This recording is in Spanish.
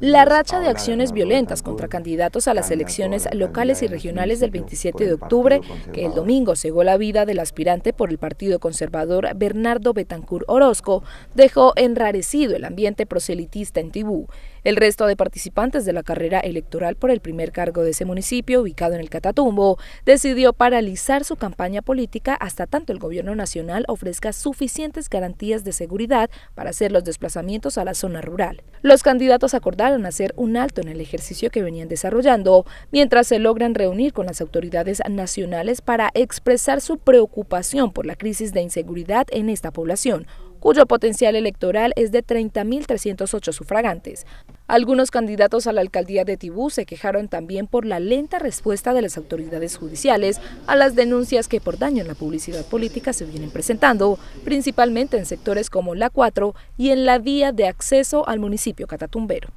La racha de acciones violentas contra candidatos a las elecciones locales y regionales del 27 de octubre, que el domingo cegó la vida del aspirante por el Partido Conservador Bernardo Betancur Orozco, dejó enrarecido el ambiente proselitista en Tibú. El resto de participantes de la carrera electoral por el primer cargo de ese municipio, ubicado en el Catatumbo, decidió paralizar su campaña política hasta tanto el gobierno nacional ofrezca suficientes garantías de seguridad para hacer los desplazamientos a la zona rural. Los candidatos acordaron a hacer un alto en el ejercicio que venían desarrollando, mientras se logran reunir con las autoridades nacionales para expresar su preocupación por la crisis de inseguridad en esta población, cuyo potencial electoral es de 30.308 sufragantes. Algunos candidatos a la alcaldía de Tibú se quejaron también por la lenta respuesta de las autoridades judiciales a las denuncias que por daño en la publicidad política se vienen presentando, principalmente en sectores como la 4 y en la vía de acceso al municipio catatumbero.